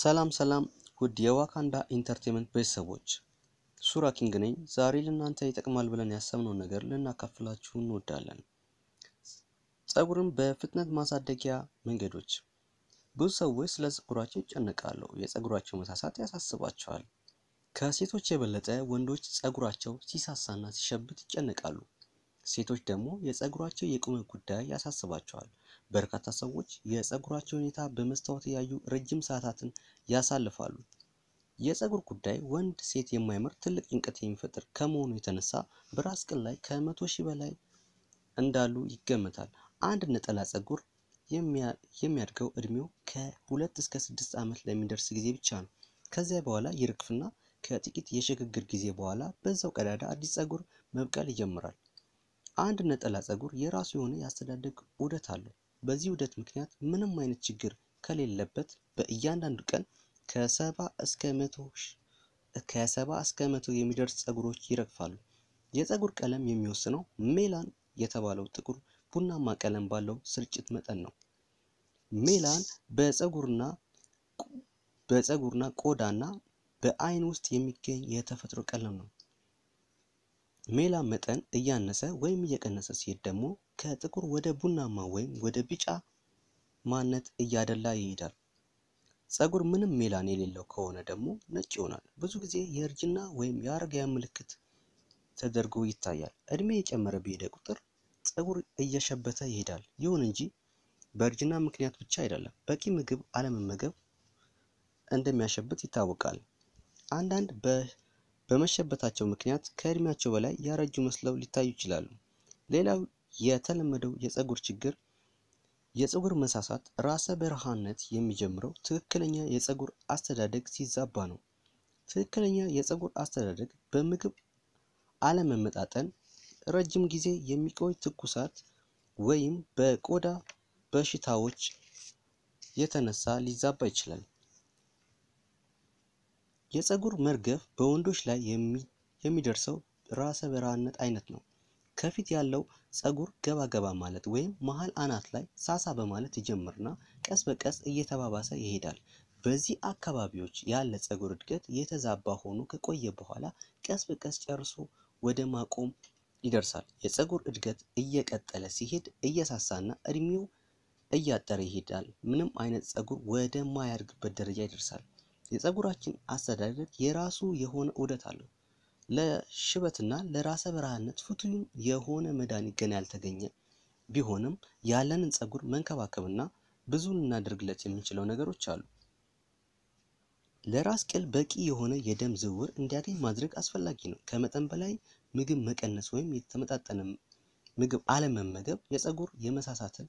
ሰላም ሰላም ውድ የዋካንዳ ኢንተርቴንመንት ቤተሰቦች ሱራ ኪንግ ነኝ። ዛሬ ለእናንተ ይጠቅማል ብለን ያሰብነውን ነገር ልናካፍላችሁ እንወዳለን። ጸጉርን በፍጥነት ማሳደጊያ መንገዶች። ብዙ ሰዎች ስለ ጸጉራቸው ይጨነቃሉ። የጸጉራቸው መሳሳት ያሳስባቸዋል። ከሴቶች የበለጠ ወንዶች ጸጉራቸው ሲሳሳና ሲሸብት ይጨነቃሉ። ሴቶች ደግሞ የፀጉራቸው የቁመት ጉዳይ ያሳስባቸዋል። በርካታ ሰዎች የፀጉራቸው ሁኔታ በመስታወት ያዩ ረጅም ሰዓታትን ያሳልፋሉ። የፀጉር ጉዳይ ወንድ ሴት የማይመር ትልቅ ጭንቀት የሚፈጥር ከመሆኑ የተነሳ በራስ ቅል ላይ ከመቶ ሺህ በላይ እንዳሉ ይገመታል። አንድ ነጠላ ፀጉር የሚያድገው እድሜው ከሁለት እስከ ስድስት ዓመት ለሚደርስ ጊዜ ብቻ ነው። ከዚያ በኋላ ይርግፍና ከጥቂት የሽግግር ጊዜ በኋላ በዛው ቀዳዳ አዲስ ፀጉር መብቀል ይጀምራል። አንድ ነጠላ ፀጉር የራሱ የሆነ የአስተዳደግ ዑደት አለው። በዚህ ዑደት ምክንያት ምንም አይነት ችግር ከሌለበት በእያንዳንዱ ቀን ከሰባ እስከ መቶ ከሰባ እስከ መቶ የሚደርስ ፀጉሮች ይረግፋሉ። የፀጉር ቀለም የሚወስነው ሜላን የተባለው ጥቁር ቡናማ ቀለም ባለው ስርጭት መጠን ነው። ሜላን በፀጉርና በፀጉርና ቆዳና በአይን ውስጥ የሚገኝ የተፈጥሮ ቀለም ነው። ሜላ መጠን እያነሰ ወይም እየቀነሰ ሲሄድ ደግሞ ከጥቁር ወደ ቡናማ ወይም ወደ ቢጫ ማነት እያደላ ይሄዳል። ፀጉር ምንም ሜላን የሌለው ከሆነ ደግሞ ነጭ ይሆናል። ብዙ ጊዜ የእርጅና ወይም የአረጋያ ምልክት ተደርጎ ይታያል። እድሜ የጨመረ በሄደ ቁጥር ፀጉር እየሸበተ ይሄዳል። ይሁን እንጂ በእርጅና ምክንያት ብቻ አይደለም። በቂ ምግብ አለመመገብ እንደሚያሸብት ይታወቃል። አንዳንድ በ በመሸበታቸው ምክንያት ከእድሜያቸው በላይ ያረጁ መስለው ሊታዩ ይችላሉ። ሌላው የተለመደው የፀጉር ችግር የፀጉር መሳሳት ራሰ በረሃነት የሚጀምረው ትክክለኛ የፀጉር አስተዳደግ ሲዛባ ነው። ትክክለኛ የፀጉር አስተዳደግ በምግብ አለመመጣጠን፣ ረጅም ጊዜ የሚቆይ ትኩሳት ወይም በቆዳ በሽታዎች የተነሳ ሊዛባ ይችላል። የፀጉር መርገፍ በወንዶች ላይ የሚደርሰው ራሰ በራነት አይነት ነው። ከፊት ያለው ፀጉር ገባ ገባ ማለት ወይም መሃል አናት ላይ ሳሳ በማለት ይጀምርና ቀስ በቀስ እየተባባሰ ይሄዳል። በዚህ አካባቢዎች ያለ ፀጉር እድገት የተዛባ ሆኖ ከቆየ በኋላ ቀስ በቀስ ጨርሶ ወደ ማቆም ይደርሳል። የፀጉር እድገት እየቀጠለ ሲሄድ እየሳሳና እድሜው እያጠረ ይሄዳል። ምንም አይነት ፀጉር ወደማያድግበት ደረጃ ይደርሳል። የፀጉራችን አስተዳደግ የራሱ የሆነ ዑደት አለው። ለሽበትና ለራሰ በረሃነት ፍቱን የሆነ መድኃኒት ገና ያልተገኘ ቢሆንም ያለንን ፀጉር መንከባከብና ብዙ ልናደርግለት የምንችለው ነገሮች አሉ። ለራስ ቅል በቂ የሆነ የደም ዝውውር እንዲያገኝ ማድረግ አስፈላጊ ነው። ከመጠን በላይ ምግብ መቀነስ ወይም የተመጣጠነ ምግብ አለመመገብ የፀጉር የመሳሳትን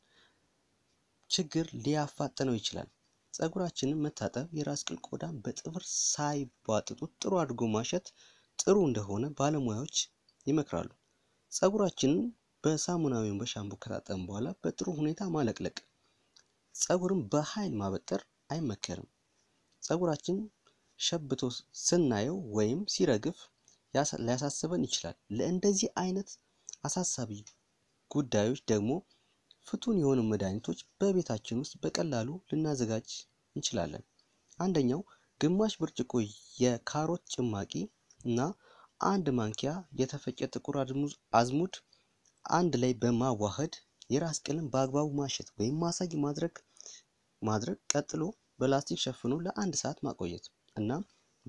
ችግር ሊያፋጥነው ይችላል። ፀጉራችንን መታጠብ፣ የራስ ቅል ቆዳን በጥፍር ሳይቧጥጡት ጥሩ አድርጎ ማሸት ጥሩ እንደሆነ ባለሙያዎች ይመክራሉ። ፀጉራችንን በሳሙና ወይም በሻምፖ ከታጠብን በኋላ በጥሩ ሁኔታ ማለቅለቅ። ፀጉርን በኃይል ማበጠር አይመከርም። ፀጉራችን ሸብቶ ስናየው ወይም ሲረግፍ ሊያሳስበን ይችላል። ለእንደዚህ አይነት አሳሳቢ ጉዳዮች ደግሞ ፍቱን የሆኑ መድኃኒቶች በቤታችን ውስጥ በቀላሉ ልናዘጋጅ እንችላለን። አንደኛው ግማሽ ብርጭቆ የካሮት ጭማቂ እና አንድ ማንኪያ የተፈጨ ጥቁር አዝሙድ አንድ ላይ በማዋሃድ የራስ ቅልን በአግባቡ ማሸት ወይም ማሳጅ ማድረግ ማድረግ ቀጥሎ በላስቲክ ሸፍኖ ለአንድ ሰዓት ማቆየት እና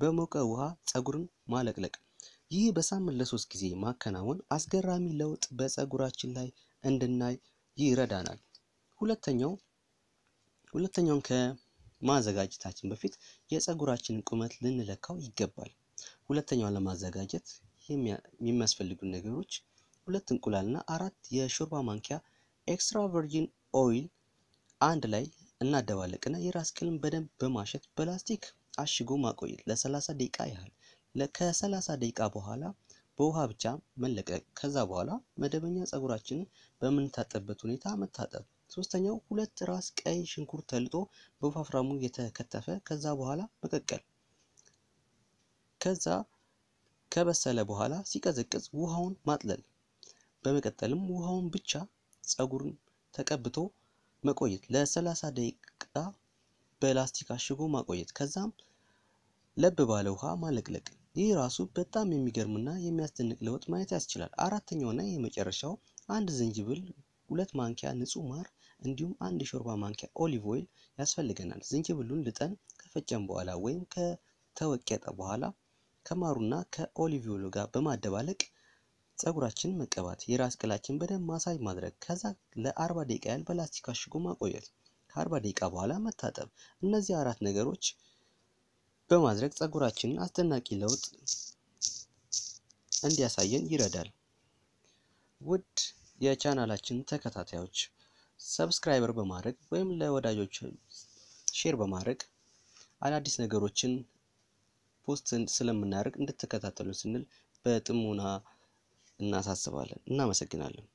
በሞቀ ውሃ ፀጉርን ማለቅለቅ። ይህ በሳምንት ለሶስት ጊዜ ማከናወን አስገራሚ ለውጥ በፀጉራችን ላይ እንድናይ ይረዳናል። ሁለተኛው ሁለተኛውን ከማዘጋጀታችን በፊት የፀጉራችንን ቁመት ልንለካው ይገባል። ሁለተኛውን ለማዘጋጀት የሚያስፈልጉ ነገሮች ሁለት እንቁላልና አራት የሾርባ ማንኪያ ኤክስትራ ቨርጂን ኦይል አንድ ላይ እናደባለቅና የራስ ቅልን በደንብ በማሸት በላስቲክ አሽጎ ማቆየት ለ30 ደቂቃ ያህል። ከ30 ደቂቃ በኋላ በውሃ ብቻ መለቀቅ። ከዛ በኋላ መደበኛ ጸጉራችን በምንታጠብበት ሁኔታ መታጠብ። ሶስተኛው ሁለት ራስ ቀይ ሽንኩርት ተልጦ በወፋፍራሙ የተከተፈ ከዛ በኋላ መቀቀል። ከዛ ከበሰለ በኋላ ሲቀዘቅዝ ውሃውን ማጥለል። በመቀጠልም ውሃውን ብቻ ፀጉርን ተቀብቶ መቆየት ለ30 ደቂቃ በላስቲክ አሽጎ ማቆየት። ከዛም ለብ ባለ ውሃ ማለቅለቅ። ይህ ራሱ በጣም የሚገርምና የሚያስደንቅ ለውጥ ማየት ያስችላል። አራተኛውና የመጨረሻው አንድ ዝንጅብል፣ ሁለት ማንኪያ ንጹህ ማር እንዲሁም አንድ የሾርባ ማንኪያ ኦሊቭ ኦይል ያስፈልገናል። ዝንጅብሉን ልጠን ከፈጨን በኋላ ወይም ከተወቀጠ በኋላ ከማሩና ከኦሊቭ ኦይሉ ጋር በማደባለቅ ፀጉራችንን መቀባት፣ የራስ ቅላችን በደንብ ማሳጅ ማድረግ፣ ከዛ ለ40 ደቂቃ ያህል በላስቲክ አሽጎ ማቆየት፣ ከ40 ደቂቃ በኋላ መታጠብ። እነዚህ አራት ነገሮች በማድረግ ፀጉራችንን አስደናቂ ለውጥ እንዲያሳየን ይረዳል። ውድ የቻናላችን ተከታታዮች ሰብስክራይበር በማድረግ ወይም ለወዳጆች ሼር በማድረግ አዳዲስ ነገሮችን ፖስት ስለምናደርግ እንድትከታተሉ ስንል በጥሞና እናሳስባለን። እናመሰግናለን።